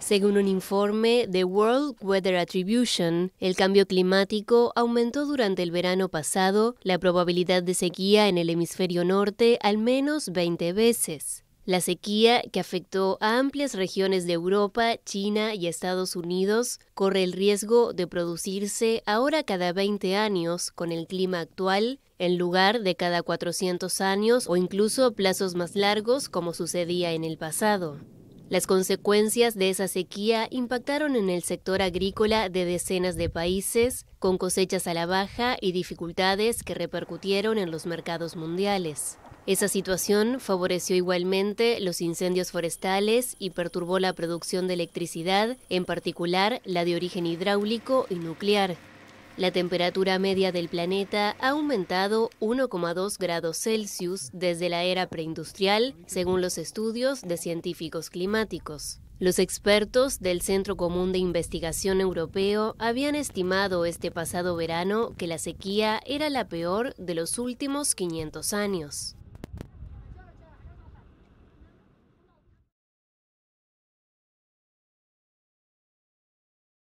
Según un informe de World Weather Attribution, el cambio climático aumentó durante el verano pasado la probabilidad de sequía en el hemisferio norte al menos 20 veces. La sequía, que afectó a amplias regiones de Europa, China y Estados Unidos, corre el riesgo de producirse ahora cada 20 años con el clima actual, en lugar de cada 400 años o incluso plazos más largos como sucedía en el pasado. Las consecuencias de esa sequía impactaron en el sector agrícola de decenas de países, con cosechas a la baja y dificultades que repercutieron en los mercados mundiales. Esa situación favoreció igualmente los incendios forestales y perturbó la producción de electricidad, en particular la de origen hidráulico y nuclear. La temperatura media del planeta ha aumentado 1,2 grados Celsius desde la era preindustrial, según los estudios de científicos climáticos. Los expertos del Centro Común de Investigación Europeo habían estimado este pasado verano que la sequía era la peor de los últimos 500 años.